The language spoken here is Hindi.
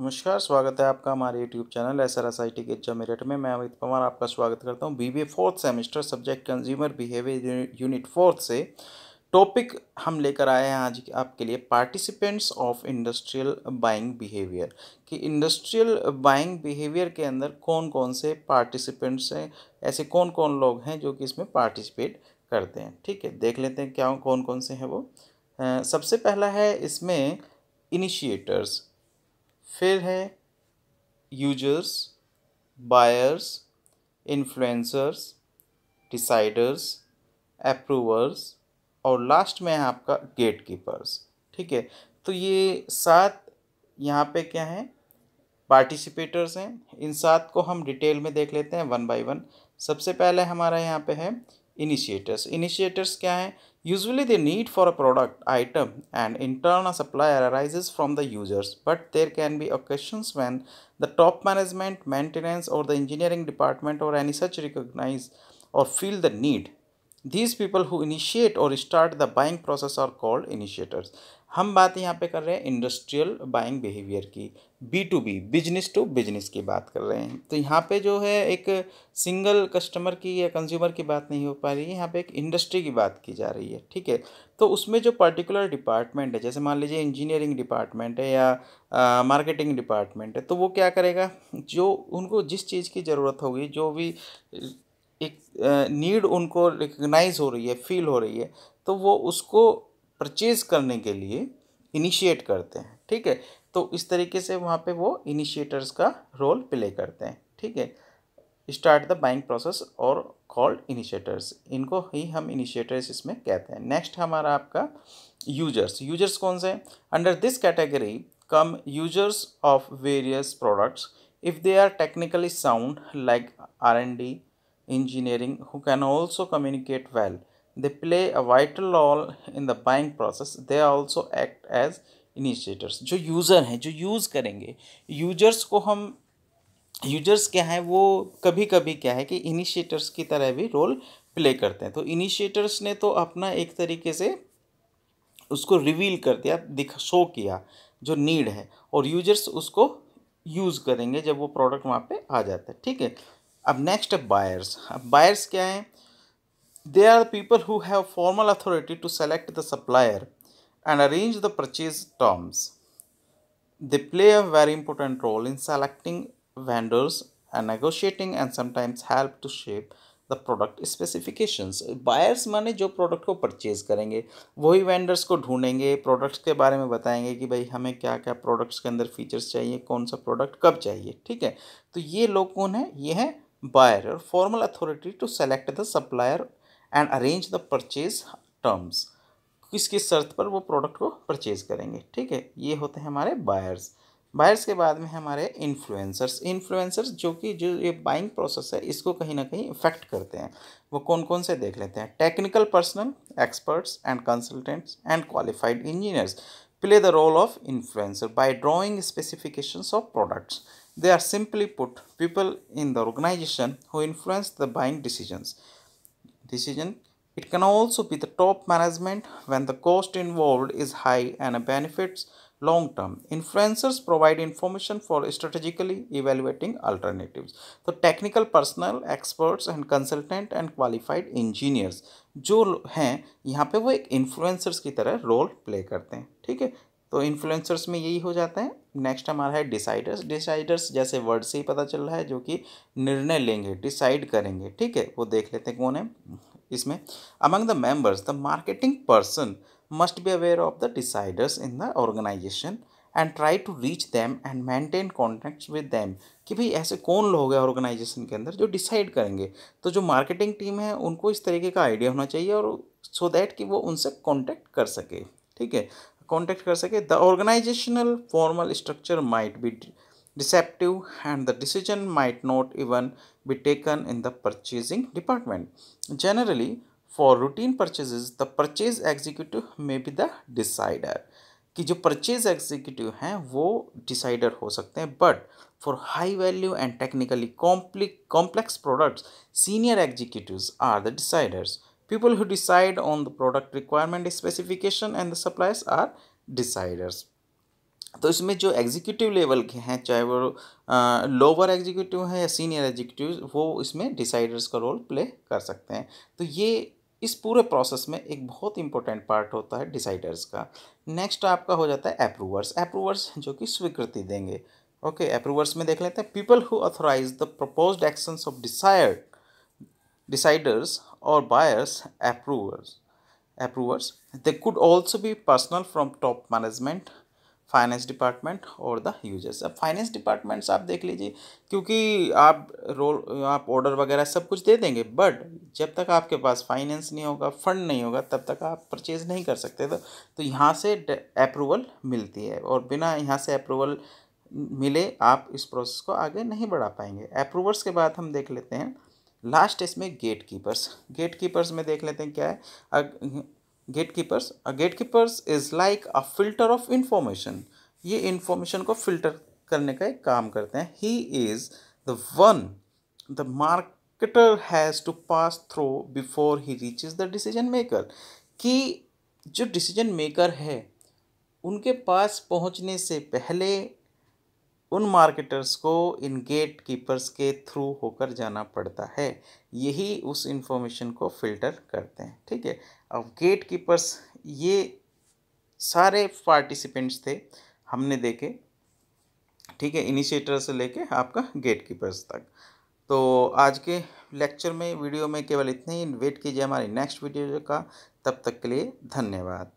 नमस्कार स्वागत है आपका हमारे YouTube channel S R S I T के एग्जाम मेरठ में मैं अमित पवार आपका स्वागत करता हूँ BBA fourth semester subject consumer behaviour unit fourth से टॉपिक हम लेकर आए हैं आज आपके लिए participants of industrial buying behaviour कि इंडस्ट्रियल बाइंग बिहेवियर के अंदर कौन कौन से पार्टिसिपेंट्स हैं ऐसे कौन कौन लोग हैं जो कि इसमें पार्टिसिपेट करते हैं ठीक है देख लेते हैं क्या कौन कौन से हैं वो आ, सबसे पहला है इसमें इनिशिएटर्स फिर है users buyers influencers deciders approvers और लास्ट में है आपका गेट कीपर्स ठीक है तो ये सात यहाँ पे क्या हैं पार्टिसिपेटर्स हैं इन सात को हम डिटेल में देख लेते हैं वन बाय वन सबसे पहले हमारा यहाँ पे है इनिशिएटर्स इनिशिएटर्स क्या हैं Usually the need for a product, item and internal supplier arises from the users, but there can be occasions when the top management, maintenance or the engineering department or any such recognize or feel the need. These people who initiate or start the buying process are called initiators. हम बात यहाँ पे कर रहे हैं इंडस्ट्रियल बाइंग बिहेवियर की B to B business to business की बात कर रहे हैं तो यहाँ पे जो है एक सिंगल कस्टमर की या कंज्यूमर की बात नहीं हो पा रही है यहाँ पे एक इंडस्ट्री की बात की जा रही है ठीक है तो उसमें जो पर्टिकुलर डिपार्टमेंट है जैसे मान लीजिए इंजीनियरिंग डिपार्टमेंट है या मार्केटिंग डिपार्टमेंट है तो वो क्या करेगा जो उनको जिस चीज़ की ज़रूरत होगी जो भी एक नीड उनको रिकग्नाइज हो रही है फील हो रही है तो वो उसको परचेज करने के लिए इनिशिएट करते हैं ठीक है तो इस तरीके से वहाँ पे वो इनिशिएटर्स का रोल प्ले करते हैं ठीक है स्टार्ट द बाइंग प्रोसेस और कॉल्ड इनिशिएटर्स इनको ही हम इनिशिएटर्स इसमें कहते हैं नेक्स्ट हमारा आपका यूजर्स यूजर्स कौन से हैं under this category come users of various products if they are technically sound like R and D engineering who can also communicate well They play a vital role in the buying process. They also act as initiators जो यूज़र हैं जो यूज़ करेंगे यूजर्स को हम यूजर्स क्या है वो कभी कभी क्या है कि इनिशिएटर्स की तरह भी रोल प्ले करते हैं तो इनिशिएटर्स ने तो अपना एक तरीके से उसको रिवील कर दिया दिख शो किया जो नीड है और यूजर्स उसको यूज़ करेंगे जब वो प्रोडक्ट वहाँ पे आ जाता है ठीक है अब नेक्स्ट बायर्स अब बायर्स क्या हैं They are the people who have formal authority to select the supplier and arrange the purchase terms. They play a very important role in selecting vendors and negotiating and sometimes help to shape the product specifications buyers माने जो प्रोडक्ट को परचेज करेंगे वही वेंडर्स को ढूंढेंगे प्रोडक्ट्स के बारे में बताएंगे कि भाई हमें क्या क्या प्रोडक्ट्स के अंदर फीचर्स चाहिए कौन सा प्रोडक्ट कब चाहिए ठीक है तो ये लोग कौन है ये हैं बायर और formal authority to select the supplier and arrange the purchase terms किस किस शर्त पर वो प्रोडक्ट को परचेज करेंगे ठीक है ये होते हैं हमारे बायर्स बायर्स के बाद में हमारे इन्फ्लुएंसर्स इन्फ्लुएंसर्स जो कि जो ये बाइंग प्रोसेस है इसको कहीं ना कहीं इफेक्ट करते हैं वो कौन कौन से देख लेते हैं technical personal experts and consultants and qualified engineers play the role of influencer by drawing specification of products they are simply put people in the organisation who influence the buying decisions decision. It can also be the top management when the cost involved is high and benefits long term. Influencers provide information for strategically evaluating alternatives. तो technical personnel, experts and consultant and qualified engineers जो हैं यहाँ पे वो एक influencers की तरह role play करते हैं ठीक है तो इन्फ्लुएंसर्स में यही हो जाते हैं नेक्स्ट हमारा है डिसाइडर्स डिसाइडर्स जैसे वर्ड से ही पता चल रहा है जो कि निर्णय लेंगे डिसाइड करेंगे ठीक है वो देख लेते हैं कौन है इसमें among the members the marketing person must be aware of the deciders in the organisation and try to reach them and maintain contact with them कि भाई ऐसे कौन लोग हैं ऑर्गेनाइजेशन के अंदर जो डिसाइड करेंगे तो जो मार्केटिंग टीम है उनको इस तरीके का आइडिया होना चाहिए और सो so दैट कि वो उनसे कॉन्टैक्ट कर सके ठीक है कॉन्टेक्ट कर सके the organisational formal structure might be deceptive and the decision might not even be taken in the purchasing department generally for routine purchase the purchase executive may be the decider कि जो परचेज एग्जीक्यूटिव हैं वो डिसाइडर हो सकते हैं but for high value and technically complic complex products senior executive are the deciders People who decide on the product requirement specification and the suppliers are deciders. तो इसमें जो एग्जीक्यूटिव लेवल के हैं चाहे वो लोअर एग्जीक्यूटिव हैं या सीनियर एग्जीक्यूटिव वो इसमें डिसाइडर्स का रोल प्ले कर सकते हैं तो ये इस पूरे प्रोसेस में एक बहुत इंपॉर्टेंट पार्ट होता है डिसाइडर्स का नेक्स्ट आपका हो जाता है अप्रूवर्स अप्रूवर्स जो कि स्वीकृति देंगे ओके okay, अप्रूवर्स में देख लेते हैं people who authorise the propose actions of decide deciders or buyers approvers approvers they could also be personal from top management finance department और द यूजर्स अब फाइनेंस डिपार्टमेंट्स आप देख लीजिए क्योंकि आप रोल आप ऑर्डर वगैरह सब कुछ दे देंगे बट जब तक आपके पास फाइनेंस नहीं होगा फंड नहीं होगा तब तक आप परचेज नहीं कर सकते तो तो यहाँ से अप्रूवल मिलती है और बिना यहाँ से अप्रूवल मिले आप इस प्रोसेस को आगे नहीं बढ़ा पाएंगे अप्रूवर्स के बाद हम देख लेते हैं लास्ट इसमें गेट कीपर्स गेट कीपर्स में देख लेते हैं क्या है gatekeepers gatekeepers is like a filter of information ये इंफॉर्मेशन को फिल्टर करने का एक काम करते हैं he is the one the marketer has to pass through before he reach the decision maker कि जो डिसीजन मेकर है उनके पास पहुंचने से पहले उन मार्केटर्स को इन गेट कीपर्स के थ्रू होकर जाना पड़ता है यही उस इंफॉर्मेशन को फिल्टर करते हैं ठीक है अब गेट कीपर्स ये सारे पार्टिसिपेंट्स थे हमने देखे ठीक है इनिशिएटर से लेके आपका गेट कीपर्स तक तो आज के लेक्चर में वीडियो में केवल इतने ही वेट कीजिए हमारी नेक्स्ट वीडियो का तब तक के लिए धन्यवाद